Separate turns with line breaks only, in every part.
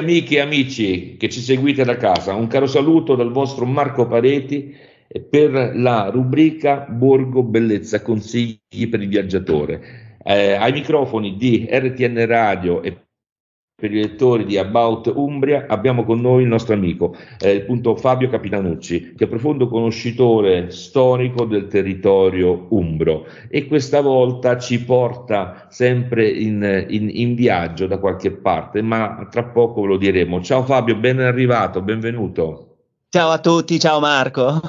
amiche e amici che ci seguite da casa, un caro saluto dal vostro Marco Pareti per la rubrica Borgo Bellezza Consigli per il Viaggiatore. Eh, ai microfoni di RTN Radio e per i lettori di About Umbria abbiamo con noi il nostro amico, eh, il punto Fabio Capitanucci, che è profondo conoscitore storico del territorio umbro e questa volta ci porta sempre in, in, in viaggio da qualche parte, ma tra poco ve lo diremo. Ciao Fabio, ben arrivato, benvenuto. Ciao a tutti, ciao Marco.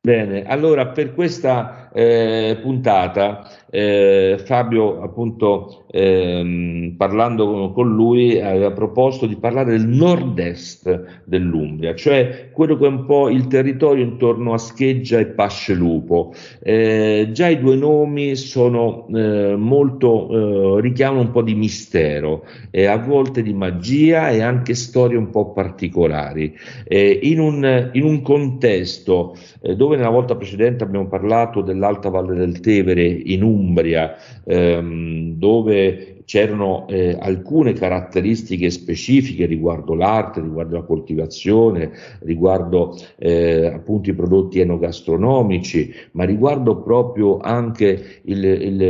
Bene, allora per questa eh, puntata eh, Fabio, appunto, ehm, parlando con lui, aveva proposto di parlare del nord-est dell'Umbria, cioè quello che è un po' il territorio intorno a Scheggia e Pascelupo. Eh, già i due nomi sono eh, molto, eh, richiamano un po' di mistero, a volte di magia e anche storie un po' particolari. Eh, in, un, in un contesto dove nella volta precedente abbiamo parlato del dell'Alta Valle del Tevere in Umbria, ehm, dove c'erano eh, alcune caratteristiche specifiche riguardo l'arte, riguardo la coltivazione, riguardo eh, appunto i prodotti enogastronomici, ma riguardo proprio anche il, il,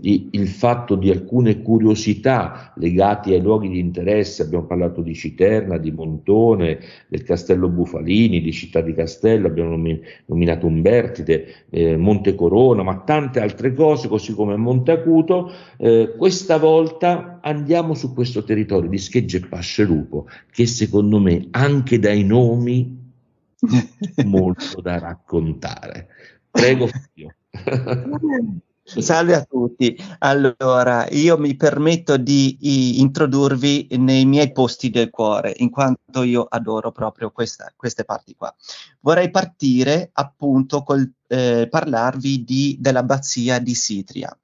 il, il, fatto di alcune curiosità legate ai luoghi di interesse. Abbiamo parlato di Citerna, di Montone, del Castello Bufalini, di Città di Castello, abbiamo nominato Umbertide, eh, Monte Corona, ma tante altre cose, così come Monte Acuto. Eh, questa volta andiamo su questo territorio di Schegge e Pascerupo, che secondo me anche dai
nomi molto da raccontare. Prego, Fabio. Salve a tutti. Allora, io mi permetto di introdurvi nei miei posti del cuore, in quanto io adoro proprio questa, queste parti qua. Vorrei partire appunto col eh, parlarvi di, dell'abbazia di Sitria.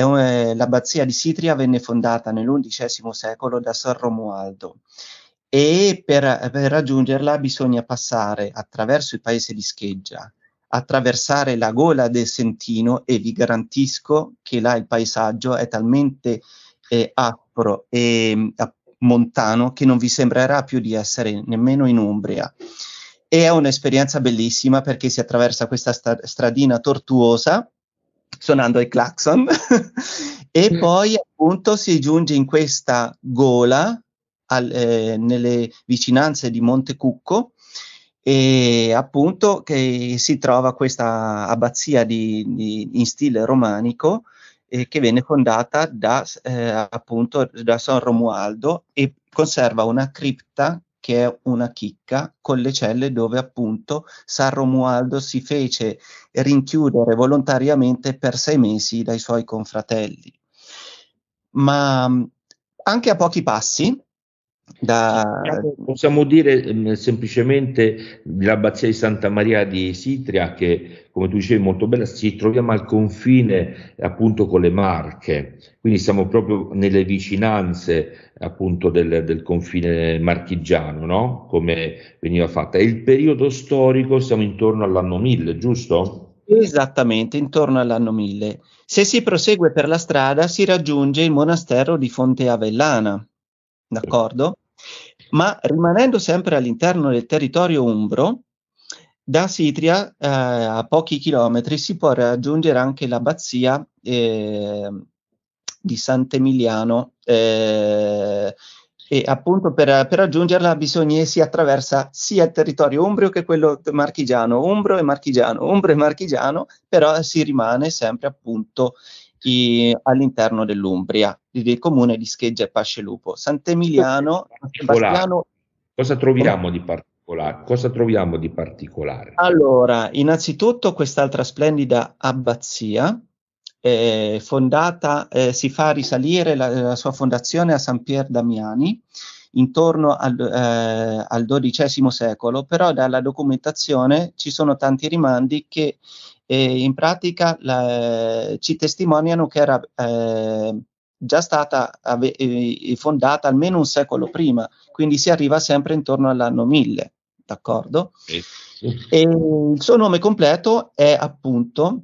Un, eh, l'abbazia di Sitria venne fondata nell'undicesimo secolo da San Romualdo e per, per raggiungerla bisogna passare attraverso il paese di Scheggia, attraversare la gola del Sentino e vi garantisco che là il paesaggio è talmente eh, aspro e mm, a, montano che non vi sembrerà più di essere nemmeno in Umbria. E è un'esperienza bellissima perché si attraversa questa stradina tortuosa suonando il clacson e sì. Mm. poi appunto si giunge in questa gola al, eh, nelle vicinanze di Monte Cucco e appunto che si trova questa abbazia di, di, in stile romanico eh, che venne fondata da, eh, appunto, da San Romualdo e conserva una cripta che è una chicca, con le celle dove appunto San Romualdo si fece rinchiudere volontariamente per sei mesi dai suoi confratelli. Ma anche a pochi passi da... Diciamo, possiamo dire mm,
semplicemente l'abbazia di Santa Maria di Sitria, che come tu dicevi molto bella, ci troviamo al confine appunto con le Marche, quindi siamo proprio nelle vicinanze appunto del, del confine marchigiano, no? come veniva
fatta. E il periodo storico siamo intorno all'anno 1000, giusto? Esattamente, intorno all'anno 1000. Se si prosegue per la strada si raggiunge il monastero di Fonte Avellana d'accordo? Ma rimanendo sempre all'interno del territorio umbro, da Sitria eh, a pochi chilometri si può raggiungere anche l'abbazia eh, di Sant'Emiliano eh, e appunto per, per, raggiungerla bisogna si attraversa sia il territorio umbrio che quello marchigiano, umbro e marchigiano, umbro e marchigiano, però si rimane sempre appunto i, all'interno dell'Umbria, del comune di Scheggia e Pascelupo. Sant'Emiliano, Sebastiano... Cosa troviamo di particolare?
Cosa troviamo di particolare?
Allora, innanzitutto quest'altra splendida abbazia, eh, fondata, eh, si fa risalire la, la, sua fondazione a San Pier Damiani intorno al, eh, al, XII secolo, però dalla documentazione ci sono tanti rimandi che e in pratica la, eh, ci testimoniano che era eh, già stata ave, eh, fondata almeno un secolo prima, quindi si arriva sempre intorno all'anno 1000, d'accordo? Sì. E il suo nome completo è appunto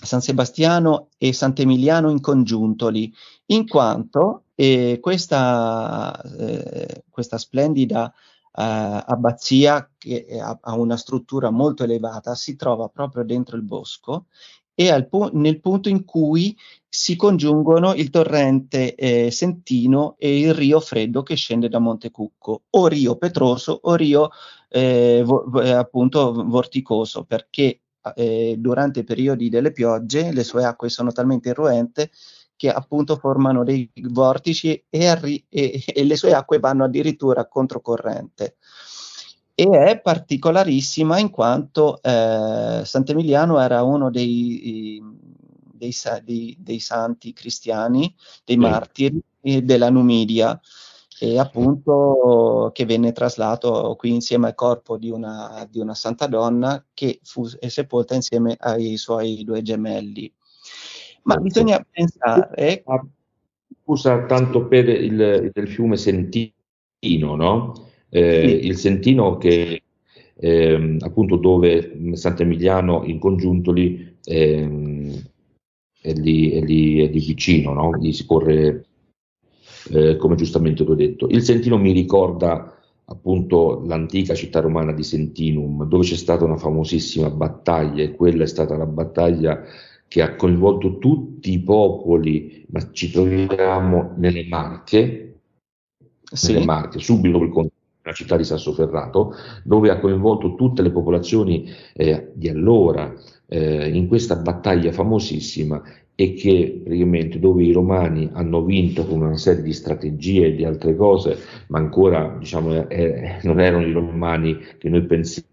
San Sebastiano e Sant'Emiliano in congiuntoli, in quanto eh, questa, eh, questa, splendida eh, abbazia che ha, una struttura molto elevata, si trova proprio dentro il bosco e pu- nel punto in cui si congiungono il torrente eh, Sentino e il Rio Freddo che scende da Monte Cucco, o Rio Petroso o Rio eh, vo- eh, appunto Vorticoso, perché eh, durante i periodi delle piogge le sue acque sono talmente irruente che appunto formano dei vortici e, arri- e, e le sue acque vanno addirittura controcorrente. E è particolarissima in quanto eh, Sant'Emiliano era uno dei, dei, dei, dei santi cristiani, dei sì. martiri della Numidia e appunto che venne traslato qui insieme al corpo di una, di una santa donna che fu sepolta insieme ai suoi due gemelli.
Ma bisogna pensare... Ah, scusa, tanto per il del fiume Sentino, no? Eh, sì. Il Sentino che eh, appunto dove Sant'Emiliano in Congiuntoli eh, è, lì, è, lì, è lì vicino, no? Lì si corre, eh, come giustamente tu hai detto. Il Sentino mi ricorda appunto l'antica città romana di Sentinum, dove c'è stata una famosissima battaglia e quella è stata la battaglia che ha coinvolto tutti i popoli, ma ci troviamo nelle Marche, sì. nelle Marche subito per conto, la città di Sassoferrato, dove ha coinvolto tutte le popolazioni eh, di allora eh, in questa battaglia famosissima e che praticamente dove i romani hanno vinto con una serie di strategie e di altre cose, ma ancora diciamo, eh, non erano i romani che noi pensiamo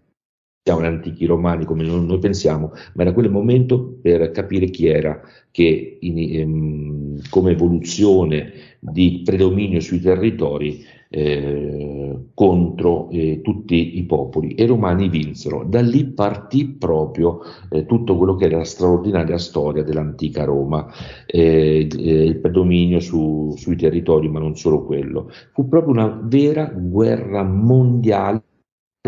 siamo antichi romani come noi pensiamo, ma era quel momento per capire chi era, che in, ehm, come evoluzione di predominio sui territori eh, contro eh, tutti i popoli e i romani vinsero. Da lì partì proprio eh, tutto quello che era la straordinaria storia dell'antica Roma, eh, eh, il predominio su, sui territori, ma non solo quello. Fu proprio una vera guerra mondiale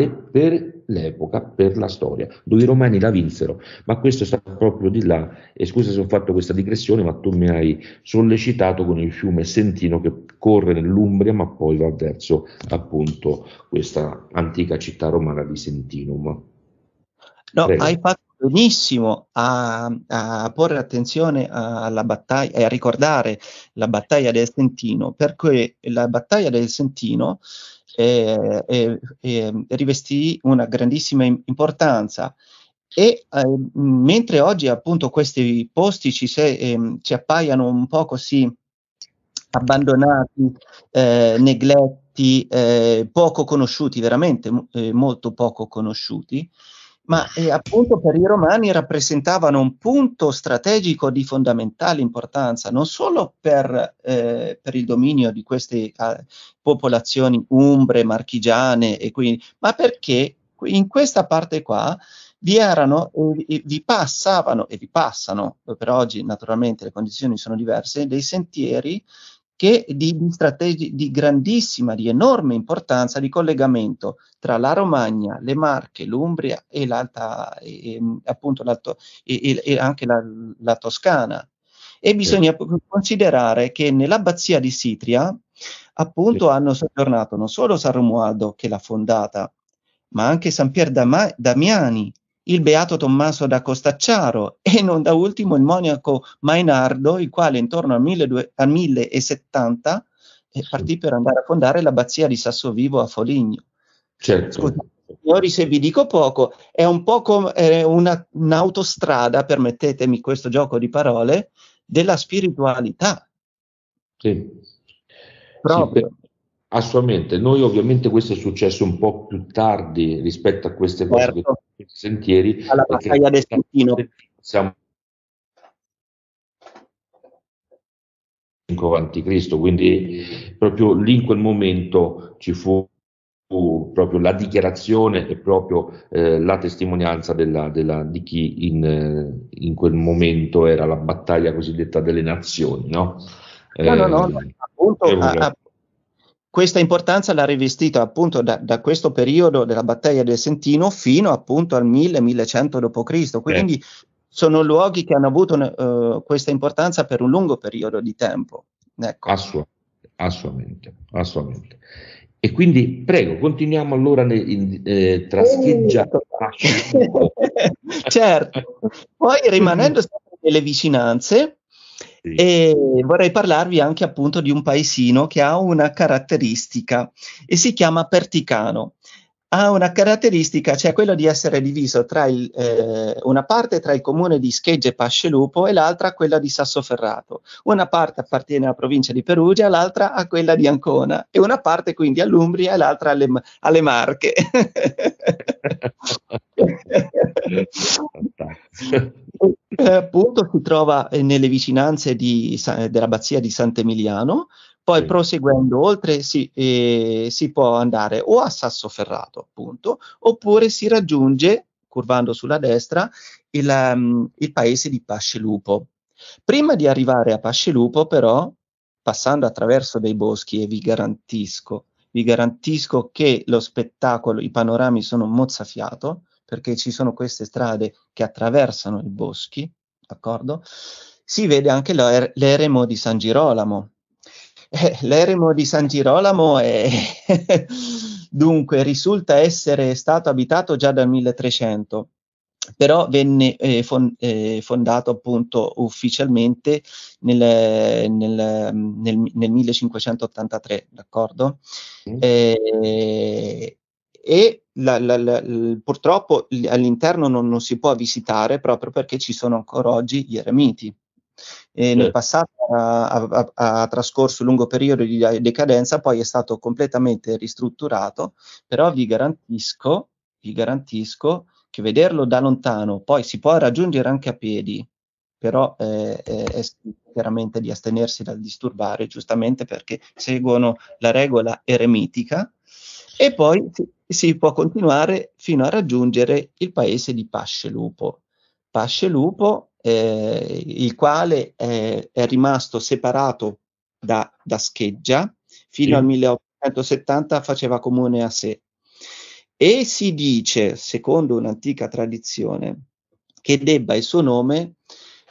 per l'epoca, per la storia, dove i romani la vinsero, ma questo sta proprio di là, e scusa se ho fatto questa digressione, ma tu mi hai sollecitato con il fiume Sentino che corre nell'Umbria, ma poi va verso appunto questa antica città romana di Sentinum.
No, Prego. hai fatto benissimo a, a, porre attenzione alla battaglia e a ricordare la battaglia del Sentino, perché la battaglia del Sentino eh, eh, rivestì una grandissima importanza. E eh, mentre oggi appunto questi posti ci, se, ehm, ci appaiano un po' così abbandonati, eh, negletti, eh, poco conosciuti, veramente molto poco conosciuti, ma eh, appunto per i romani rappresentavano un punto strategico di fondamentale importanza, non solo per, eh, per il dominio di queste eh, popolazioni umbre, marchigiane, e quindi, ma perché in questa parte qua vi erano e vi passavano e vi passano, per oggi naturalmente le condizioni sono diverse, dei sentieri che di, strategi di grandissima, di enorme importanza di collegamento tra la Romagna, le Marche, l'Umbria e, l'alta, e, e appunto e, e, anche la, la Toscana. E bisogna sì. considerare che nell'abbazia di Sitria, appunto, sì. hanno soggiornato non solo San Romualdo, che l'ha fondata, ma anche San Pier Dama- Damiani, il beato Tommaso da Costacciaro e non da ultimo il monaco Mainardo, il quale intorno al, 12, 1070 eh, partì per andare a fondare l'abbazia di Sassovivo a Foligno. Certo. Scusate, signori, se vi dico poco, è un po' come una, un'autostrada, permettetemi questo gioco di parole, della spiritualità. Sì. Proprio.
Sì, Assolutamente, noi ovviamente questo è successo un po' più tardi rispetto a queste cose certo. che sentieri. Alla battaglia del Sentino. Siamo a.C., quindi proprio lì in quel momento ci fu proprio la dichiarazione e proprio eh, la testimonianza della, della, di chi in, eh, in, quel momento era la battaglia cosiddetta delle nazioni, no?
No, eh, no, no, eh, appunto, a, questa importanza l'ha rivestita appunto da, da, questo periodo della battaglia del Sentino fino appunto al 1000-1100 d.C. Quindi eh. sono luoghi che hanno avuto uh, questa importanza per un lungo periodo di tempo. Ecco. Assolutamente,
assolutamente, assolutamente. E quindi prego, continuiamo allora nel eh,
trascheggiare. certo, poi rimanendo sempre nelle vicinanze, e vorrei parlarvi anche appunto di un paesino che ha una caratteristica e si chiama Perticano. Ha una caratteristica, cioè quella di essere diviso tra il, eh, una parte tra il comune di Schegge e Pascelupo e l'altra quella di Sassoferrato. Una parte appartiene alla provincia di Perugia, l'altra a quella di Ancona e una parte quindi all'Umbria e l'altra alle, alle Marche. Eh, appunto si trova eh, nelle vicinanze di, eh, dell'abbazia di Sant'Emiliano, poi sì. proseguendo oltre si, eh, si, può andare o a Sassoferrato appunto, oppure si raggiunge, curvando sulla destra, il, um, il paese di Pascelupo. Prima di arrivare a Pascelupo però, passando attraverso dei boschi, e vi garantisco, vi garantisco che lo spettacolo, i panorami sono mozzafiato, perché ci sono queste strade che attraversano i boschi, d'accordo? Si vede anche l'er- l'eremo di San Girolamo. Eh, l'eremo di San Girolamo è... dunque risulta essere stato abitato già dal 1300 però venne eh, fon- eh, fondato appunto ufficialmente nel, nel, nel, nel 1583, d'accordo? Mm. Eh, e la, la, la, purtroppo all'interno non, non, si può visitare proprio perché ci sono ancora oggi gli eremiti. E Nel passato ha, trascorso un lungo periodo di decadenza, poi è stato completamente ristrutturato, però vi garantisco, vi garantisco che vederlo da lontano, poi si può raggiungere anche a piedi, però eh, è chiaramente di astenersi dal disturbare, giustamente perché seguono la regola eremitica. E poi si può continuare fino a raggiungere il paese di Pascelupo. Pascelupo, eh, il quale è, è rimasto separato da, da Scheggia fino sì. al 1870 faceva comune a sé. E si dice, secondo un'antica tradizione, che debba il suo nome,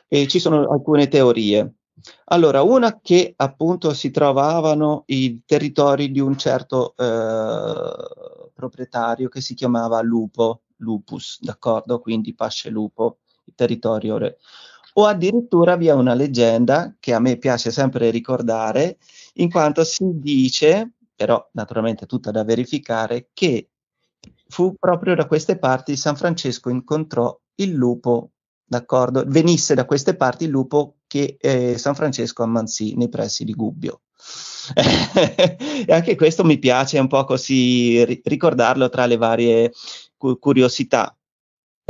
eh, ci sono alcune teorie. Allora, una che appunto si trovavano i territori di un certo eh, proprietario che si chiamava Lupo, Lupus, d'accordo? Quindi Pasce Lupo, il territorio O addirittura vi è una leggenda che a me piace sempre ricordare, in quanto si dice, però naturalmente è tutta da verificare, che fu proprio da queste parti San Francesco incontrò il lupo, d'accordo? Venisse da queste parti il lupo che eh, San Francesco ammanzì nei pressi di Gubbio. e anche questo mi piace un po' così ricordarlo tra le varie cu- curiosità.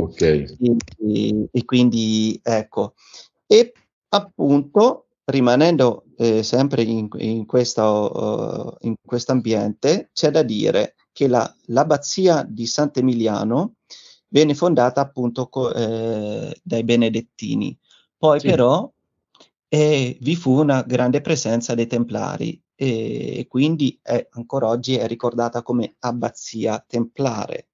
Ok. E, e, quindi ecco. E appunto, rimanendo eh, sempre in, in questo uh, in ambiente, c'è da dire che la, l'abbazia di Sant'Emiliano venne fondata appunto co- eh, dai benedettini. Poi sì. però eh, vi fu una grande presenza dei templari e quindi è, ancora oggi è ricordata come abbazia templare.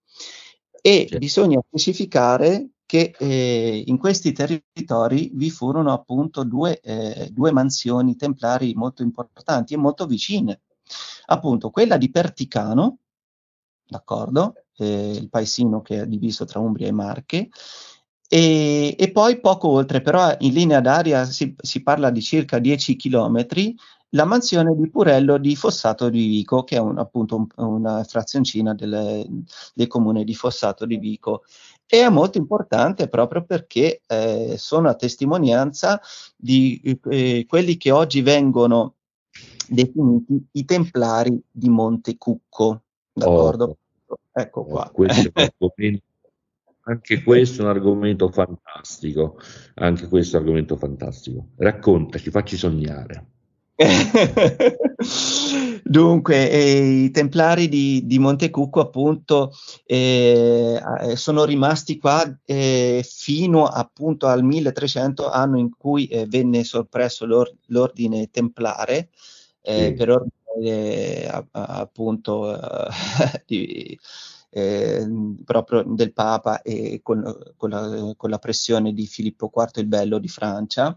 E certo. bisogna specificare che eh, in questi territori vi furono appunto due, eh, due mansioni templari molto importanti e molto vicine. Appunto, quella di Perticano, d'accordo, eh, il paesino che è diviso tra Umbria e Marche, e, e poi poco oltre, però in linea d'aria si, si parla di circa 10 chilometri, la mansione di Purello di Fossato di Vico, che è un, appunto un, una frazioncina del, del, comune di Fossato di Vico. E è molto importante proprio perché eh, sono a testimonianza di eh, quelli che oggi vengono definiti i templari di Monte Cucco. D'accordo? Oh, ecco oh, qua. Questo
è anche questo è un argomento fantastico, anche questo è un argomento fantastico. Raccontaci, facci sognare.
Dunque, eh, i Templari di, di Montecucco appunto eh, eh, sono rimasti qua eh, fino appunto al 1300, anno in cui eh, venne soppresso l'or- l'ordine templare eh, sì. per ordine a- appunto di, proprio del Papa e con, con, la, con la pressione di Filippo IV il Bello di Francia.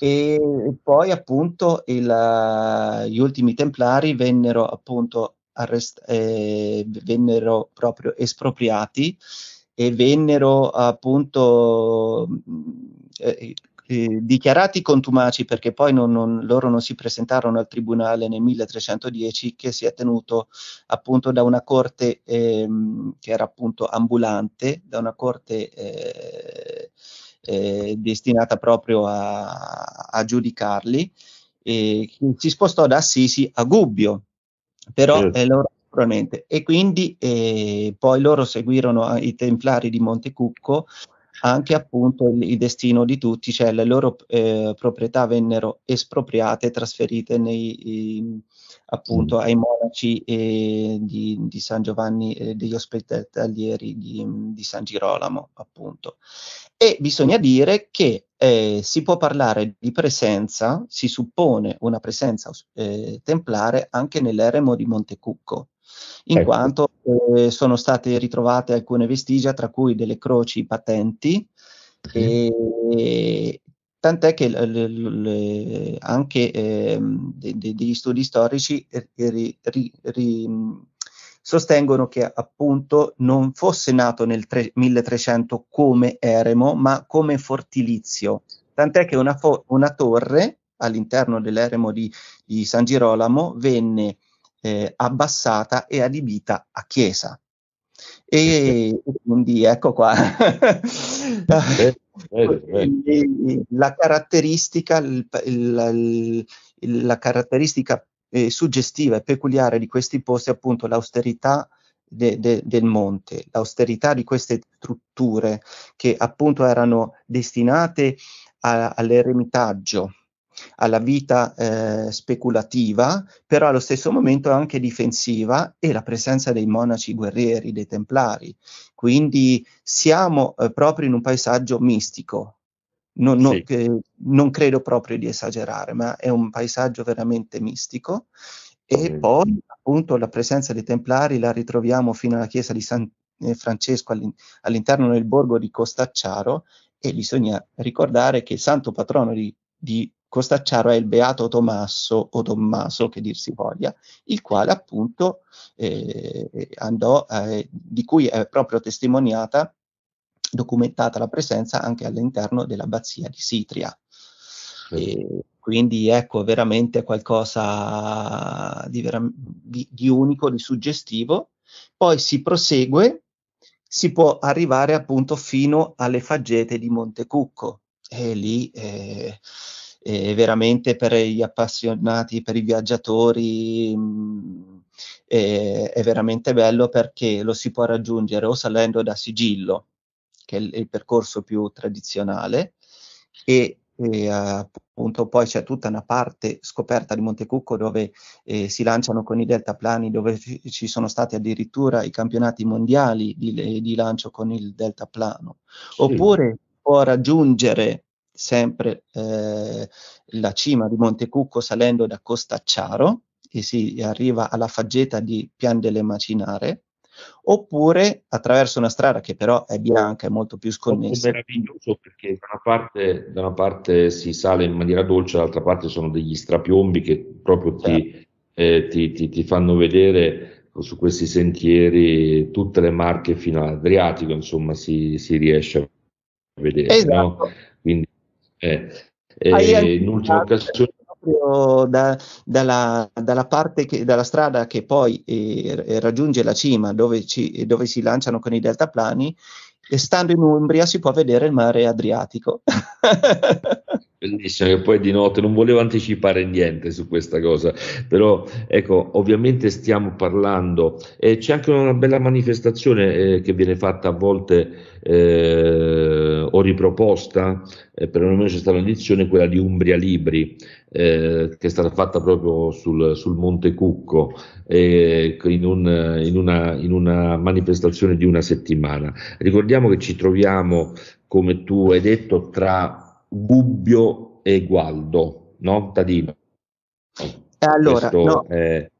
E poi appunto il, gli ultimi templari vennero appunto arrest- eh, vennero proprio espropriati e vennero appunto eh, eh, eh dichiarati contumaci perché poi non, non, loro non si presentarono al tribunale nel 1310 che si è tenuto appunto da una corte ehm, che era appunto ambulante, da una corte eh, eh, destinata proprio a, a giudicarli, eh, si spostò da Assisi a Gubbio, però eh, loro sicuramente. E quindi eh, poi loro seguirono eh, i Templari di Montecucco, anche appunto il, il, destino di tutti, cioè le loro eh, proprietà vennero espropriate, trasferite nei... In, appunto mm. ai monaci eh, di, di, San Giovanni, eh, degli ospedalieri di, di, San Girolamo, appunto. E bisogna dire che eh, si può parlare di presenza, si suppone una presenza eh, templare anche nell'eremo di Montecucco, in ecco. quanto eh, sono state ritrovate alcune vestigia, tra cui delle croci patenti, e, e tant'è che le, le, le, anche eh, de, de, degli studi storici eh, ri, ri, ri, sostengono che appunto non fosse nato nel tre- 1300 come eremo, ma come fortilizio. Tant'è che una, fo- una torre all'interno dell'eremo di, di San Girolamo venne eh, abbassata e adibita a chiesa. E quindi ecco qua la caratteristica, il, la caratteristica eh, suggestiva e peculiare di questi posti è appunto l'austerità de, de, del monte, l'austerità di queste strutture che appunto erano destinate a, all'eremitaggio, alla vita eh, speculativa, però allo stesso momento anche difensiva e la presenza dei monaci guerrieri, dei templari. Quindi siamo eh, proprio in un paesaggio mistico, non, non, sì. eh, non credo proprio di esagerare, ma è un paesaggio veramente mistico. E poi appunto la presenza dei Templari la ritroviamo fino alla chiesa di San eh, Francesco all'interno del borgo di Costacciaro e bisogna ricordare che il santo patrono di, di Costacciaro è il beato Tommaso o Tommaso che dir si voglia, il quale appunto eh, andò, eh, di cui è proprio testimoniata documentata la presenza anche all'interno dell'abbazia di Sitria. E quindi ecco veramente qualcosa di, vera- di, di, unico, di suggestivo. Poi si prosegue, si può arrivare appunto fino alle faggete di Montecucco e lì eh, eh, veramente per gli appassionati, per i viaggiatori. Mh, mm, è veramente bello perché lo si può raggiungere o salendo da sigillo che è il, il percorso più tradizionale, e e appunto poi c'è tutta una parte scoperta di Monte Cucco dove eh, si lanciano con i deltaplani, dove ci sono stati addirittura i campionati mondiali di, eh, di lancio con il deltaplano. Sì. Oppure può raggiungere sempre eh, la cima di Monte Cucco salendo da Costacciaro e si arriva alla faggeta di Pian delle Macinare oppure attraverso una strada che però è bianca, è molto più sconnessa. È
meraviglioso perché da una, parte, da una parte si sale in maniera dolce, dall'altra parte sono degli strapiombi che proprio ti, certo. eh, ti, ti, ti fanno vedere su questi sentieri tutte le marche fino all'Adriatico, insomma si, si riesce a vedere. Esatto. No? Quindi, eh,
eh, in ultima occasione proprio da, dalla, dalla, parte che, dalla strada che poi eh, raggiunge la cima, dove, ci, dove si lanciano con i deltaplani, e stando in Umbria si può vedere il mare Adriatico.
bellissimo che poi di notte non volevo anticipare niente su questa cosa però ecco ovviamente stiamo parlando e c'è anche una bella manifestazione eh, che viene fatta a volte eh, o riproposta eh, perlomeno c'è stata un'edizione quella di Umbria Libri eh, che è stata fatta proprio sul, sul Monte Cucco eh, in, un, in, una, in, una, manifestazione di una settimana. Ricordiamo che ci troviamo, come tu hai detto, tra Gubbio e Gualdo, no? Tadino. Allora, no. È...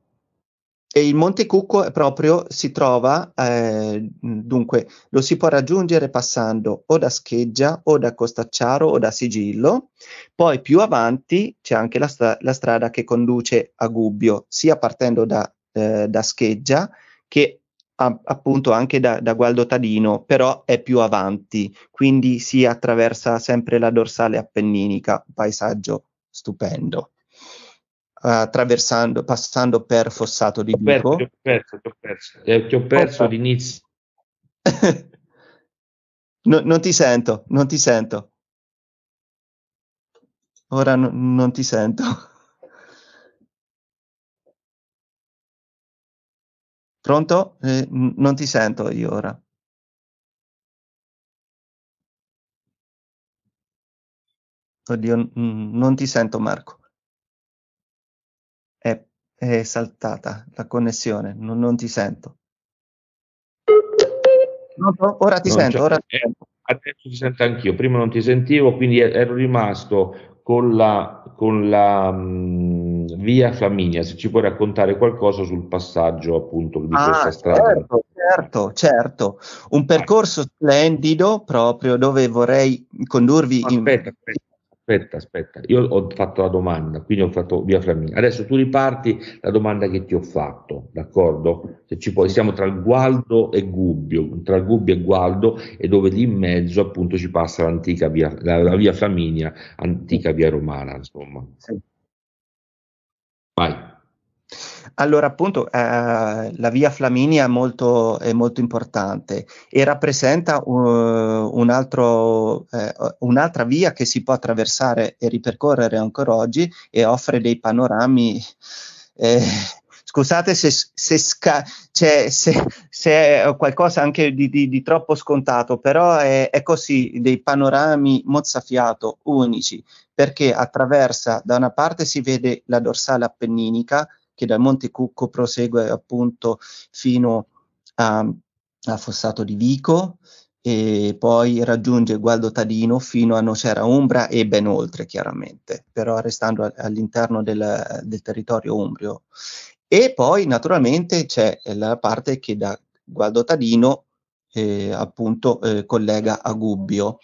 E il Monte Cucco è proprio si trova, eh, dunque, lo si può raggiungere passando o da Scheggia o da Costacciaro o da Sigillo, poi più avanti c'è anche la, stra- la strada che conduce a Gubbio, sia partendo da, eh, da Scheggia che a, appunto anche da, da, Gualdo Tadino, però è più avanti, quindi si attraversa sempre la dorsale appenninica, un paesaggio stupendo. Attraversando, passando per Fossato di Vico. Ti ho
perso, ti ho perso, eh, ti ho perso
l'inizio. no, non ti sento, non ti sento. Ora no, non ti sento. Pronto? Eh, non ti sento io ora. Oddio, non ti sento Marco. È, è saltata la connessione, non, non ti sento. Pronto? ora ti non sento, ora
ti eh, Adesso ti sento anch'io, prima non ti sentivo, quindi ero rimasto con la... Con la mm, via Flaminia, se ci puoi raccontare qualcosa sul passaggio appunto di ah, questa strada.
Certo, certo, certo. Un percorso splendido proprio dove vorrei condurvi. Aspetta, in... aspetta,
aspetta, aspetta, io ho fatto la domanda, quindi ho fatto via Flaminia. Adesso tu riparti la domanda che ti ho fatto, d'accordo? Se ci puoi, siamo tra Gualdo e Gubbio, tra Gubbio e Gualdo e dove lì in mezzo appunto ci passa l'antica via, la, la via Flaminia, antica via romana, insomma. Sì. Vai.
Allora, appunto, eh, la via Flaminia è molto, è molto importante e rappresenta uh, un altro, eh, un'altra via che si può attraversare e ripercorrere ancora oggi e offre dei panorami eh, Scusate se, se, sca- cioè, se, se è qualcosa anche di, di, di troppo scontato, però è, è, così, dei panorami mozzafiato unici, perché attraversa, da una parte si vede la dorsale appenninica, che dal Monte Cucco prosegue appunto fino a, a Fossato di Vico, e poi raggiunge Gualdo Tadino fino a Nocera Umbra e ben oltre chiaramente, però restando all'interno del, del territorio umbrio. E poi naturalmente c'è eh, la parte che da Gualdo Tadino eh, appunto eh, collega a Gubbio.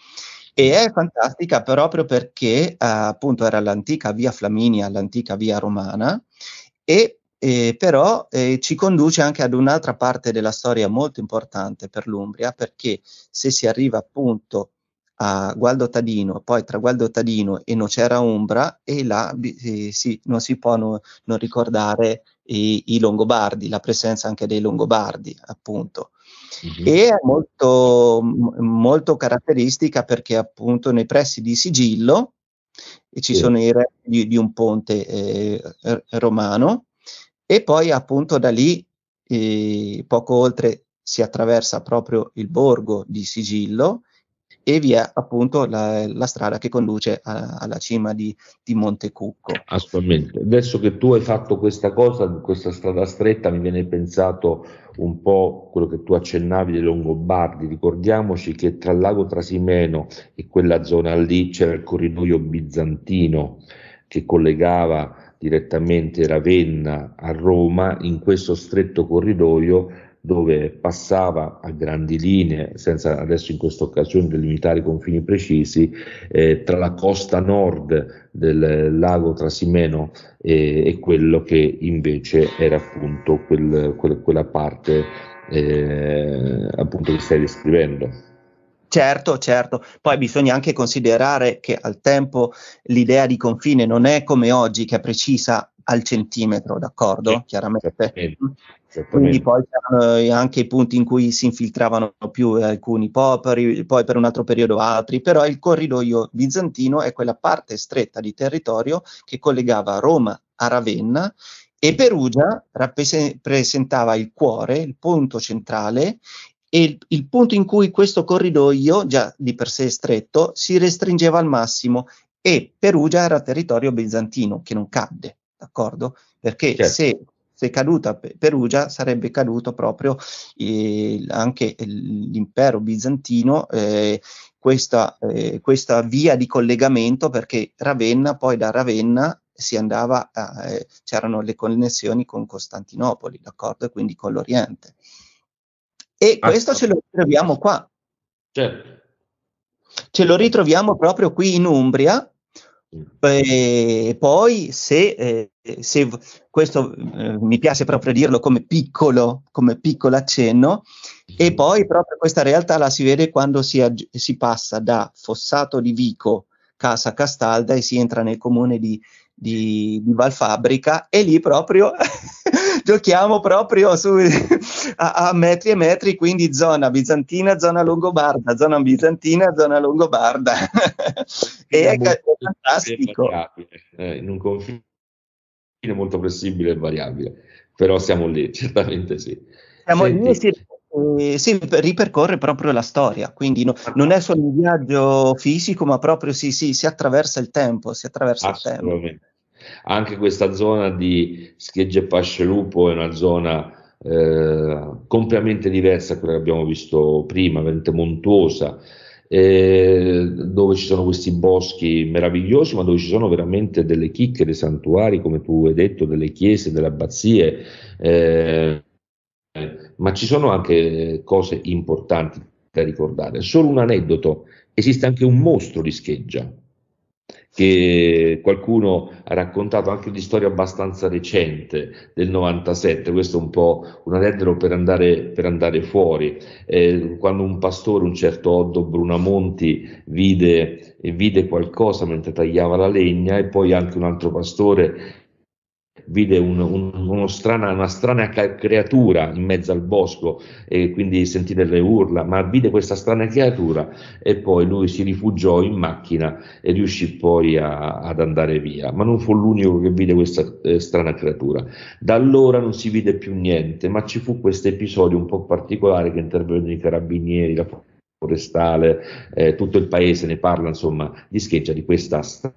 E è fantastica proprio perché eh, appunto era l'antica via Flaminia, l'antica via romana, e eh, però eh, ci conduce anche ad un'altra parte della storia molto importante per l'Umbria, perché se si arriva appunto a Gualdo Tadino, poi tra Gualdo Tadino e Nocera Umbra, e là eh, sì, non si può no, non ricordare i, i Longobardi, la presenza anche dei Longobardi, appunto. Mm-hmm. E è molto, molto caratteristica perché appunto nei pressi di Sigillo ci sì. sono i resti di, di un ponte eh, romano e poi appunto da lì, eh, poco oltre, si attraversa proprio il borgo di Sigillo e vi è appunto la, la strada che conduce a, alla cima di, di Monte Cucco. Assolutamente. Adesso che tu hai fatto questa cosa,
questa strada stretta, mi viene pensato un po' quello che tu accennavi dei Longobardi. Ricordiamoci che tra il lago Trasimeno e quella zona lì c'era il corridoio bizantino che collegava direttamente Ravenna a Roma, in questo stretto corridoio dove passava a grandi linee, senza adesso in questa occasione delimitare i confini precisi, eh, tra la costa nord del lago Trasimeno e, eh, e quello che invece era appunto quel, quel, quella parte eh, appunto che stai descrivendo.
Certo, certo. Poi bisogna anche considerare che al tempo l'idea di confine non è come oggi che è precisa al centimetro, d'accordo? Sì, Chiaramente. Quindi poi c'erano eh, anche i punti in cui si infiltravano più eh, alcuni popoli, poi per un altro periodo altri, però il corridoio bizantino è quella parte stretta di territorio che collegava Roma a Ravenna e Perugia rappresentava il cuore, il punto centrale e il, il, punto in cui questo corridoio, già di per sé stretto, si restringeva al massimo e Perugia era territorio bizantino che non cadde d'accordo? Perché certo. se, se caduta Perugia sarebbe caduto proprio eh, anche l'impero bizantino, eh, questa, eh, questa, via di collegamento perché Ravenna, poi da Ravenna si andava, a, eh, c'erano le connessioni con Costantinopoli, d'accordo? E quindi con l'Oriente. E ah, questo ce lo ritroviamo qua. Certo. Ce lo ritroviamo proprio qui in Umbria, e poi se, eh, se questo eh, mi piace proprio dirlo come piccolo, come piccolo accenno, e poi proprio questa realtà la si vede quando si, aggi- si passa da Fossato di Vico, Casa Castalda e si entra nel comune di, di, di Valfabbrica e lì proprio giochiamo proprio su, a, a, metri e metri, quindi zona bizantina, zona longobarda, zona bizantina, zona longobarda. e è, è
fantastico. Eh, in un confine molto flessibile e variabile, però siamo lì, certamente sì.
Siamo Senti, lì, sì. Eh, sì, ripercorre proprio la storia, quindi no, non è solo un viaggio fisico, ma proprio sì, sì, si attraversa il tempo, si attraversa il tempo.
Anche questa zona di Schegge Pascelupo è una zona eh, completamente diversa da quella che abbiamo visto prima, veramente montuosa, eh, dove ci sono questi boschi meravigliosi, ma dove ci sono veramente delle chicche, dei santuari, come tu hai detto, delle chiese, delle abbazie. Eh, ma ci sono anche cose importanti da ricordare. Solo un aneddoto, esiste anche un mostro di scheggia, che qualcuno ha raccontato anche di storia abbastanza recente del 97, questo è un po' un aneddoto per andare, per andare fuori, eh, quando un pastore, un certo Oddo Brunamonti, vide, vide qualcosa mentre tagliava la legna e poi anche un altro pastore vide un, un, strana, una strana creatura in mezzo al bosco e quindi sentì delle urla, ma vide questa strana creatura e poi lui si rifugiò in macchina e riuscì poi a, ad andare via, ma non fu l'unico che vide questa eh, strana creatura. Da allora non si vide più niente, ma ci fu questo episodio un po' particolare che intervenne i carabinieri, la forestale, eh, tutto il paese ne parla, insomma, di scheggia di questa strana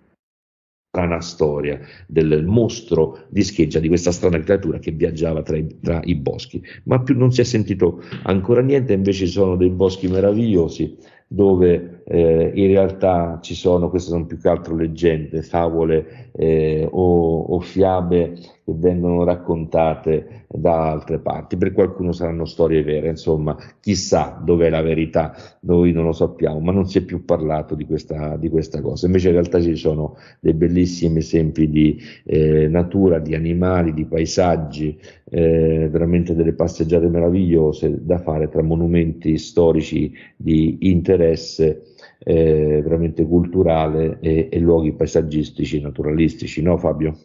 strana storia del mostro di scheggia, di questa strana creatura che viaggiava tra i, tra i boschi, ma più non si è sentito ancora niente, invece ci sono dei boschi meravigliosi dove eh, in realtà ci sono, queste sono più che altro leggende, favole eh, o, o, fiabe che vengono raccontate da altre parti, per qualcuno saranno storie vere, insomma chissà dov'è la verità, noi non lo sappiamo, ma non si è più parlato di questa, di questa cosa, invece in realtà ci sono dei bellissimi esempi di eh, natura, di animali, di paesaggi, eh, veramente delle passeggiate meravigliose da fare tra monumenti storici di interesse eh, veramente culturale e, e, luoghi paesaggistici, naturalistici, no Fabio?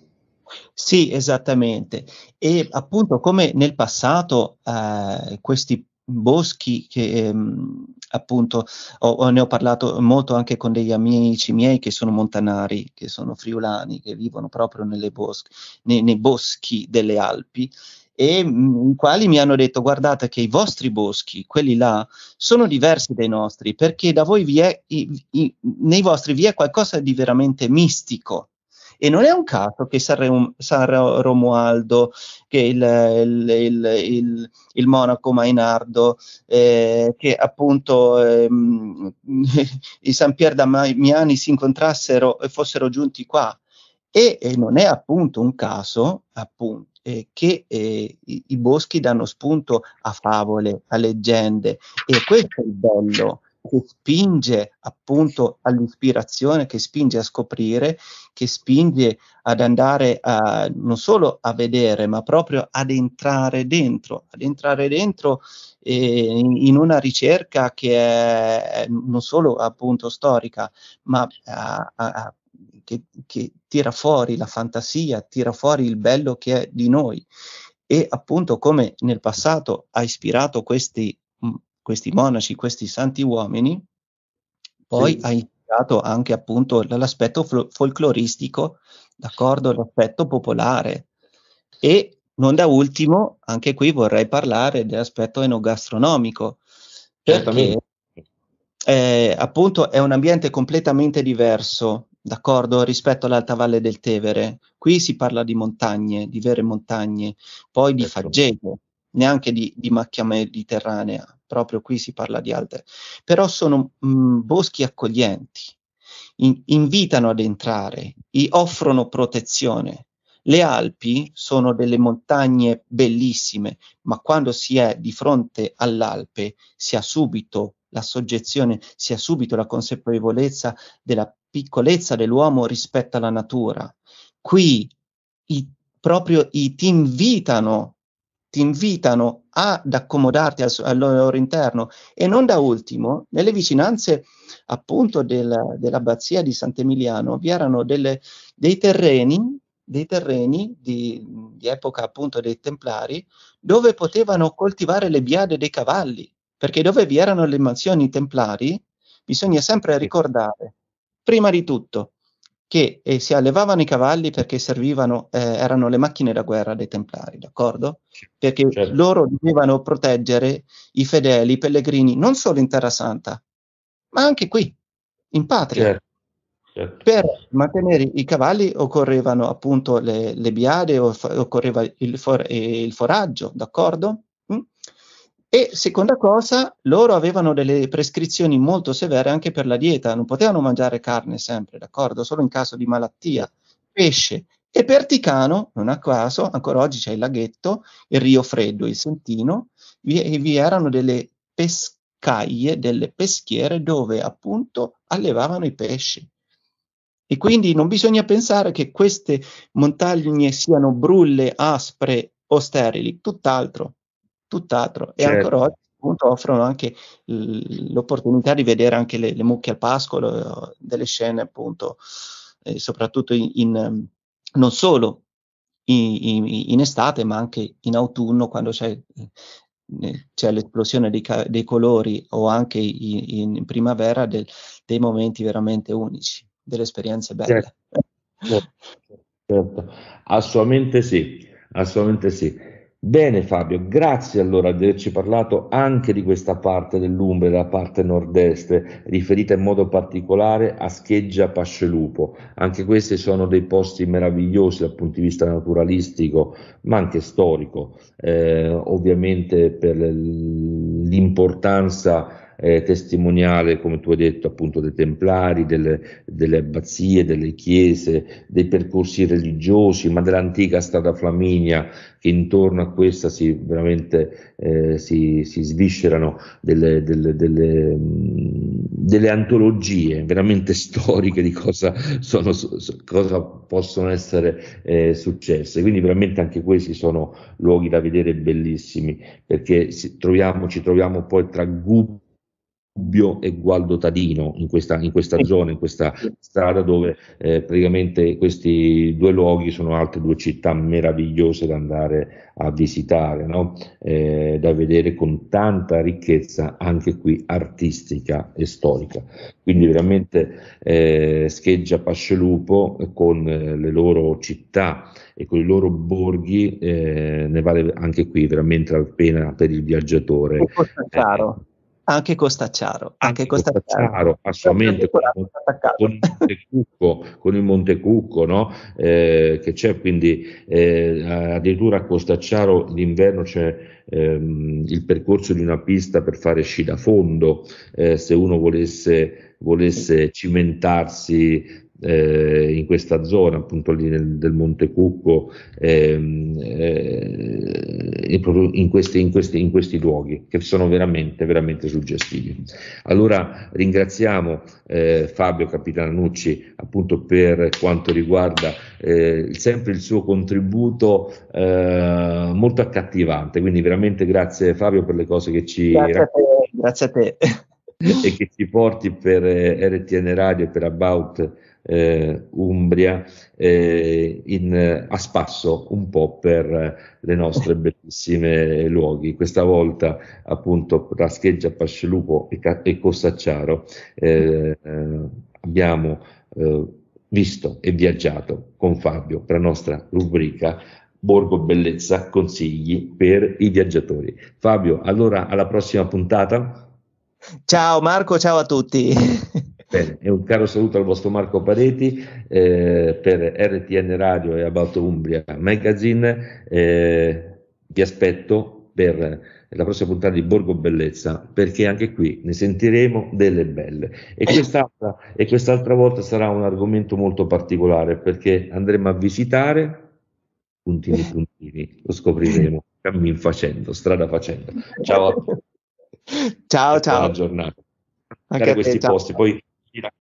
Sì, esattamente. E appunto come nel passato eh, questi boschi che ehm, appunto ho, ne ho parlato molto anche con degli amici miei che sono montanari, che sono friulani, che vivono proprio bos- nei, nei, boschi delle Alpi e mm, i quali mi hanno detto guardate che i vostri boschi, quelli là, sono diversi dai nostri perché da voi vi è, i, i, nei vostri vi è qualcosa di veramente mistico. E non è un caso che San, San Romualdo, che il, il, il, il monaco Mainardo, eh, che appunto eh, i San Pier da si incontrassero e fossero giunti qua. E, e non è appunto un caso, appunto, eh, che eh, i, i, boschi danno spunto a favole, a leggende e questo è il bello che spinge appunto all'ispirazione, che spinge a scoprire, che spinge ad andare a, non solo a vedere, ma proprio ad entrare dentro, ad entrare dentro eh, in una ricerca che è non solo appunto storica, ma a, a, che, che tira fuori la fantasia, tira fuori il bello che è di noi. E appunto come nel passato ha ispirato questi, mm, questi monaci, questi santi uomini, poi sì. ha ispirato anche appunto l'aspetto fol- folcloristico, d'accordo, l'aspetto popolare. E non da ultimo, anche qui vorrei parlare dell'aspetto enogastronomico. Certamente. eh, appunto è un ambiente completamente diverso d'accordo? Rispetto all'alta valle del Tevere. Qui si parla di montagne, di vere montagne, poi di certo. neanche di, di, macchia mediterranea, proprio qui si parla di altre. Però sono mh, boschi accoglienti, in, invitano ad entrare, offrono protezione. Le Alpi sono delle montagne bellissime, ma quando si è di fronte all'Alpe si ha subito la soggezione, si ha subito la consapevolezza della piccolezza dell'uomo rispetto alla natura. Qui i, proprio i, ti invitano, ti invitano ad accomodarti al, al, loro interno. E non da ultimo, nelle vicinanze appunto del, dell'abbazia di Sant'Emiliano vi erano delle, dei terreni dei terreni di, di, epoca appunto dei templari dove potevano coltivare le biade dei cavalli perché dove vi erano le mansioni templari bisogna sempre ricordare Prima di tutto che eh, si allevavano i cavalli perché servivano, eh, erano le macchine da guerra dei Templari, d'accordo? Perché certo. loro dovevano proteggere i fedeli, i pellegrini, non solo in Terra Santa, ma anche qui, in patria. Certo. Certo. Per mantenere i cavalli occorrevano appunto le, le biade, occorreva il, for, il foraggio, d'accordo? E seconda cosa, loro avevano delle prescrizioni molto severe anche per la dieta, non potevano mangiare carne sempre, d'accordo? Solo in caso di malattia, pesce. E per Ticano, non a caso, ancora oggi c'è il laghetto, il Rio Freddo, il Sentino, vi, vi erano delle pescaie, delle peschiere dove appunto allevavano i pesci. E quindi non bisogna pensare che queste montagne siano brulle, aspre o sterili, tutt'altro tutt'altro. E certo. ancora oggi appunto offrono anche l'opportunità di vedere anche le, le, mucche al pascolo, delle scene appunto, eh, soprattutto in, in, non solo in, in, estate, ma anche in autunno quando c'è, eh, eh, c'è l'esplosione dei, dei, colori o anche in, primavera del, dei momenti veramente unici, delle esperienze belle.
Certo. certo. certo. Assolutamente sì, assolutamente sì. Bene Fabio, grazie allora di averci parlato anche di questa parte dell'Umbria, la parte nord-est, riferita in modo particolare a Scheggia Pascelupo. Anche questi sono dei posti meravigliosi dal punto di vista naturalistico, ma anche storico, eh, ovviamente per l'importanza eh, testimoniale, come tu hai detto, appunto dei templari, delle, delle, abbazie, delle chiese, dei percorsi religiosi, ma dell'antica strada flaminia che intorno a questa si veramente eh, si, si, sviscerano delle, delle, delle, delle, antologie veramente storiche di cosa, sono, cosa possono essere eh, successe. Quindi veramente anche questi sono luoghi da vedere bellissimi perché si, troviamo, ci troviamo poi tra gubbio Gubbio e Gualdo Tadino in questa, in questa zona, in questa strada dove eh, praticamente questi due luoghi sono altre due città meravigliose da andare a visitare, no? eh, da vedere con tanta ricchezza anche qui artistica e storica. Quindi veramente eh, scheggia Pascelupo con eh, le loro città e con i loro borghi eh, ne vale anche qui veramente la pena per il viaggiatore. È
eh, caro anche Costacciaro. Anche, anche Costacciaro,
assolutamente, con il Montecucco, con il Montecucco no? eh, che c'è, quindi eh, addirittura a Costacciaro d'inverno c'è ehm, il percorso di una pista per fare sci da fondo, eh, se uno volesse volesse cimentarsi eh, in questa zona, appunto lì nel, del Monte Cucco, ehm, eh, in, questi, in, questi, in, questi, luoghi che sono veramente, veramente suggestivi. Allora ringraziamo eh, Fabio Capitananucci appunto per quanto riguarda eh, sempre il suo contributo eh, molto accattivante, quindi veramente grazie Fabio per le cose che ci racconti. grazie a te e che ci porti per eh, RTN Radio e per About eh, Umbria eh, in, a spasso un po' per eh, le nostre bellissime luoghi. Questa volta appunto Rascheggia, Pascelupo e, e Cossacciaro eh, abbiamo eh, visto e viaggiato con Fabio per la nostra rubrica Borgo Bellezza Consigli per i viaggiatori. Fabio, allora alla prossima puntata. Ciao Marco, ciao a tutti. Bene, e un caro saluto al vostro Marco Pareti eh, per RTN Radio e About Umbria Magazine. Eh, vi aspetto per la prossima puntata di Borgo Bellezza, perché anche qui ne sentiremo delle belle. E eh. quest'altra, e quest'altra volta sarà un argomento molto particolare, perché andremo a visitare, puntini puntini, lo scopriremo, cammin facendo, strada facendo. Ciao a tutti ciao, ciao. Buona giornata. Anche a te, questi ciao. posti, poi